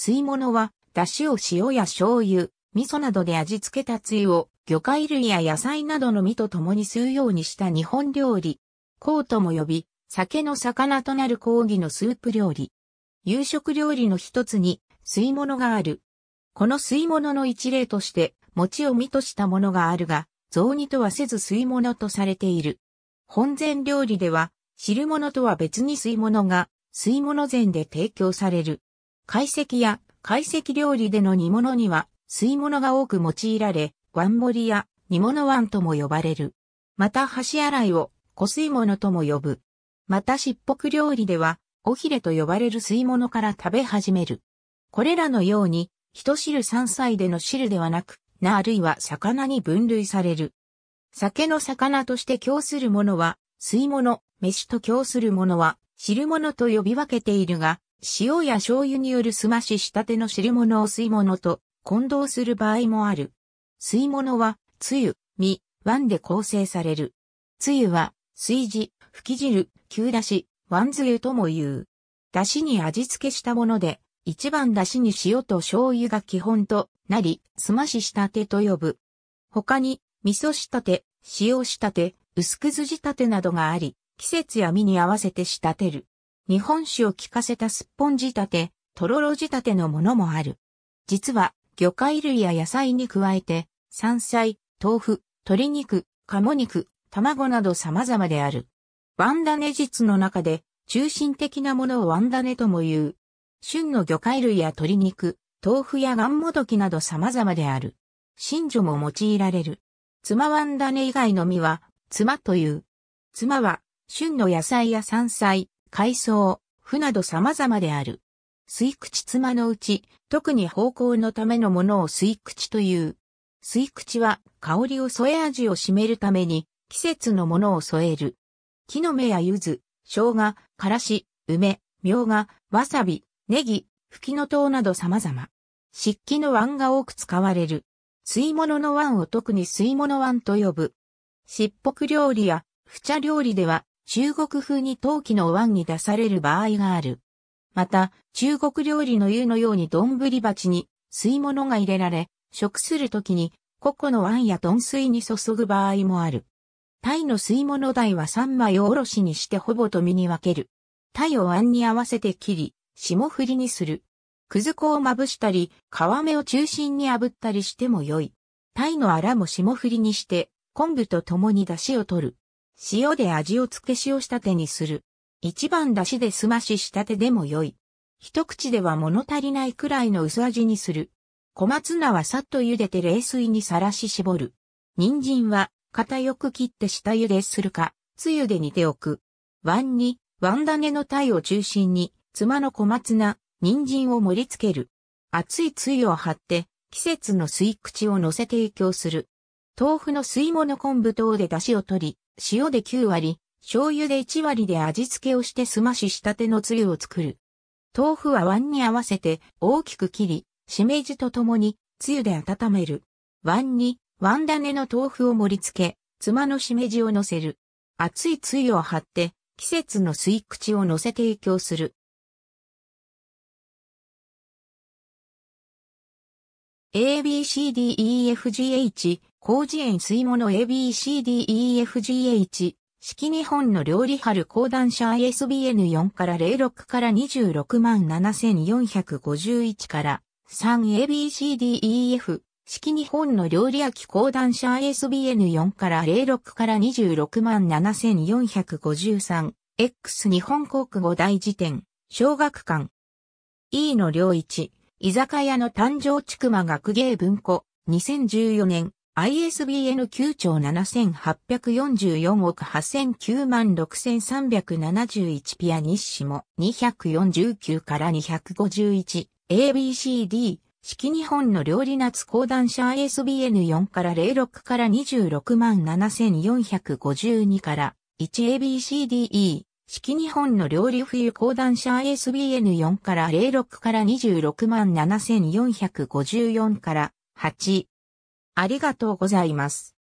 吸い物は、出汁を塩や醤油、味噌などで味付けたつゆを、魚介類や野菜などの身と共に吸うようにした日本料理。コートも呼び、酒の魚となる講義のスープ料理。夕食料理の一つに、吸い物がある。この吸い物の一例として、餅を身としたものがあるが、雑煮とはせず吸い物とされている。本膳料理では、汁物とは別に吸い物が、吸い物膳で提供される。懐石や懐石料理での煮物には吸い物が多く用いられ、ワン盛りや煮物ワンとも呼ばれる。また箸洗いを小吸い物とも呼ぶ。またしっぽく料理では、おひれと呼ばれる吸い物から食べ始める。これらのように、一汁三菜での汁ではなく、なあるいは魚に分類される。酒の魚として供するものは、吸い物、飯と供するものは、汁物と呼び分けているが、塩や醤油によるすまししたての汁物を吸い物と混同する場合もある。吸い物は、つゆ、み、わんで構成される。つゆは、水地、吹き汁、急だし、わんつゆとも言う。だしに味付けしたもので、一番だしに塩と醤油が基本となり、すまししたてと呼ぶ。他に、味噌したて、塩したて、薄くず仕立てなどがあり、季節や身に合わせて仕立てる。日本酒を効かせたすっぽん仕立て、とろろ仕立てのものもある。実は、魚介類や野菜に加えて、山菜、豆腐、鶏肉、鴨肉、卵など様々である。ワンダネ術の中で、中心的なものをワンダネとも言う。旬の魚介類や鶏肉、豆腐やガンモドキなど様々である。新女も用いられる。妻ワンダネ以外の実は、妻という。妻は、旬の野菜や山菜、海藻、負など様々である。水口妻のうち、特に方向のためのものを水口という。水口は香りを添え味を占めるために、季節のものを添える。木の芽や柚子、生姜、からし、梅、みょうが、わさび、ネギ、吹きの塔など様々。漆器の椀が多く使われる。水物の椀を特に水物椀と呼ぶ。ぽく料理や、ふ茶料理では、中国風に陶器のお椀に出される場合がある。また、中国料理の湯のように丼鉢に吸い物が入れられ、食するときに、個々の椀や丼水に注ぐ場合もある。タイのい物台は三枚をおろしにしてほぼと身に分ける。タイを椀に合わせて切り、霜降りにする。くず粉をまぶしたり、皮目を中心に炙ったりしても良い。タイのアラも霜降りにして、昆布と共に出汁を取る。塩で味をつけ塩仕立てにする。一番出汁で済まし仕立てでも良い。一口では物足りないくらいの薄味にする。小松菜はさっと茹でて冷水にさらし絞る。人参は、片よく切って下茹でするか、つゆで煮ておく。碗に、碗種の鯛を中心に、妻の小松菜、人参を盛り付ける。熱いつゆを張って、季節の吸い口を乗せ提供する。豆腐の吸い物昆布等で出汁を取り、塩で9割、醤油で1割で味付けをしてすまし仕立てのつゆを作る。豆腐は碗に合わせて大きく切り、しめじとともにつゆで温める。碗に、碗種の豆腐を盛り付け、つまのしめじを乗せる。熱いつゆを張って、季節の吸い口を乗せ提供する。ABCDEFGH 広辞園水物 ABCDEFGH、式日本の料理春講談社 ISBN4 から06から26万7451から、3ABCDEF、式日本の料理秋講談社 ISBN4 から06から26万7453、X 日本国語大辞典、小学館。E の良一、居酒屋の誕生千曲学芸文庫、2014年。ISBN 9兆7844億8009万6371ピアニッシモ249から251 ABCD 式日本の料理夏講談社 ISBN4 から06から26万7452から 1ABCDE 式日本の料理冬講談社 ISBN4 から06から26万7454から8ありがとうございます。